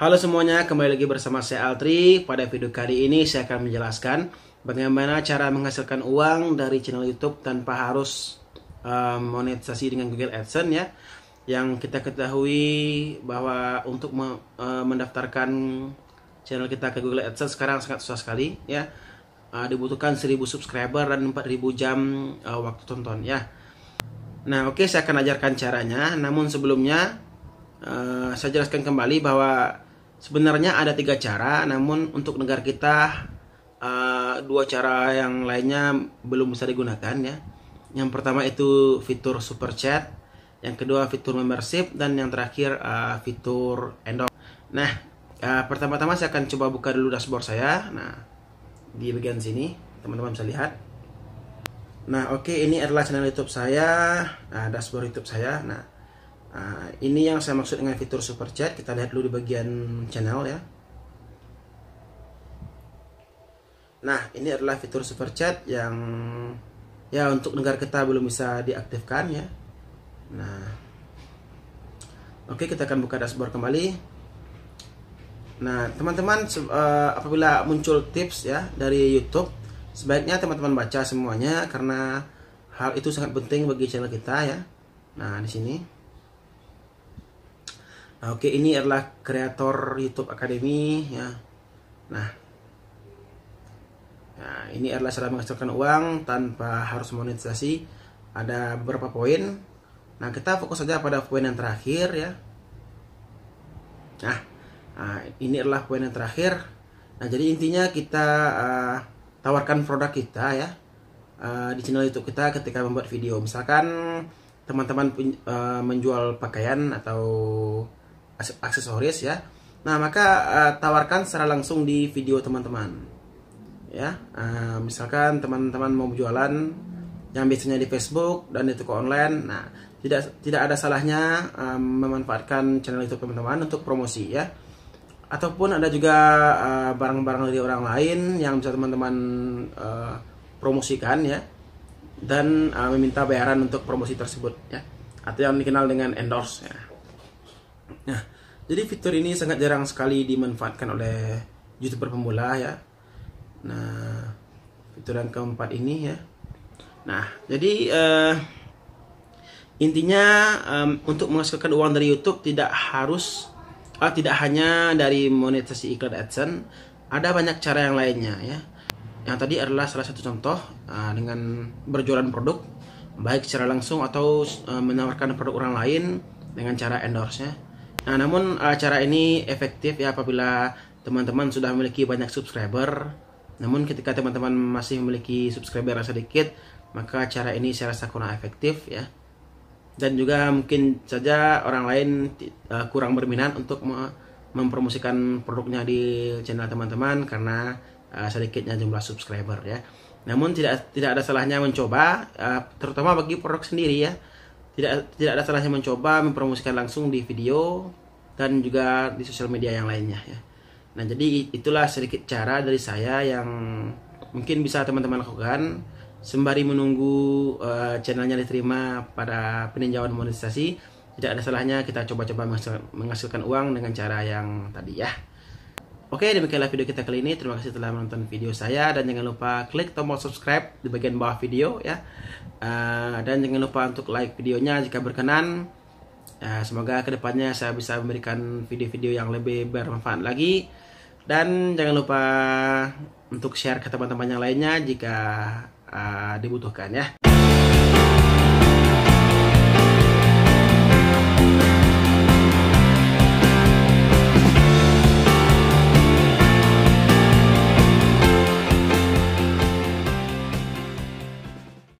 Halo semuanya, kembali lagi bersama saya Altri. Pada video kali ini saya akan menjelaskan bagaimana cara menghasilkan uang dari channel YouTube tanpa harus um, monetisasi dengan Google AdSense ya. Yang kita ketahui bahwa untuk me, uh, mendaftarkan channel kita ke Google AdSense sekarang sangat susah sekali ya. Uh, dibutuhkan 1000 subscriber dan 4000 jam uh, waktu tonton ya. Nah, oke okay, saya akan ajarkan caranya. Namun sebelumnya uh, saya jelaskan kembali bahwa Sebenarnya ada tiga cara, namun untuk negara kita uh, dua cara yang lainnya belum bisa digunakan ya. Yang pertama itu fitur super chat, yang kedua fitur membership dan yang terakhir uh, fitur endorse. Nah, uh, pertama-tama saya akan coba buka dulu dashboard saya. Nah, di bagian sini teman-teman bisa lihat. Nah, oke okay, ini adalah channel YouTube saya, nah, dashboard YouTube saya. Nah, Nah, ini yang saya maksud dengan fitur super chat. Kita lihat dulu di bagian channel ya. Nah, ini adalah fitur super chat yang ya untuk negara kita belum bisa diaktifkan ya. Nah. Oke, kita akan buka dashboard kembali. Nah, teman-teman eh, apabila muncul tips ya dari YouTube, sebaiknya teman-teman baca semuanya karena hal itu sangat penting bagi channel kita ya. Nah, di sini. Nah, oke okay, ini adalah kreator YouTube Academy ya. Nah, nah ini adalah cara menghasilkan uang tanpa harus monetisasi. Ada beberapa poin. Nah, kita fokus saja pada poin yang terakhir ya. Nah, nah ini adalah poin yang terakhir. Nah, jadi intinya kita uh, tawarkan produk kita ya uh, di channel YouTube kita ketika membuat video. Misalkan teman-teman uh, menjual pakaian atau aksesoris ya. Nah, maka uh, tawarkan secara langsung di video teman-teman. Ya, uh, misalkan teman-teman mau jualan yang biasanya di Facebook dan di toko online. Nah, tidak tidak ada salahnya uh, memanfaatkan channel YouTube teman-teman untuk promosi ya. Ataupun ada juga barang-barang uh, dari orang lain yang bisa teman-teman uh, promosikan ya dan uh, meminta bayaran untuk promosi tersebut ya atau yang dikenal dengan endorse ya. Nah, jadi fitur ini sangat jarang sekali dimanfaatkan oleh youtuber pemula ya. Nah, fitur yang keempat ini ya. Nah, jadi uh, intinya um, untuk menghasilkan uang dari YouTube tidak harus uh, tidak hanya dari monetisasi iklan AdSense, ada banyak cara yang lainnya ya. Yang tadi adalah salah satu contoh uh, dengan berjualan produk baik secara langsung atau menawarkan produk orang lain dengan cara endorse ya. Nah, namun cara ini efektif ya apabila teman-teman sudah memiliki banyak subscriber. Namun ketika teman-teman masih memiliki subscriber yang sedikit, maka cara ini saya rasa kurang efektif ya. Dan juga mungkin saja orang lain e, kurang berminat untuk mempromosikan produknya di channel teman-teman karena e, sedikitnya jumlah subscriber ya. Namun tidak tidak ada salahnya mencoba e, terutama bagi produk sendiri ya tidak tidak ada salahnya mencoba mempromosikan langsung di video dan juga di sosial media yang lainnya ya. Nah, jadi itulah sedikit cara dari saya yang mungkin bisa teman-teman lakukan sembari menunggu uh, channelnya diterima pada peninjauan monetisasi. Tidak ada salahnya kita coba-coba menghasilkan uang dengan cara yang tadi ya. Oke, demikianlah video kita kali ini. Terima kasih telah menonton video saya dan jangan lupa klik tombol subscribe di bagian bawah video ya. Uh, dan jangan lupa untuk like videonya jika berkenan. Uh, semoga kedepannya saya bisa memberikan video-video yang lebih bermanfaat lagi. Dan jangan lupa untuk share ke teman-teman yang lainnya jika uh, dibutuhkan ya.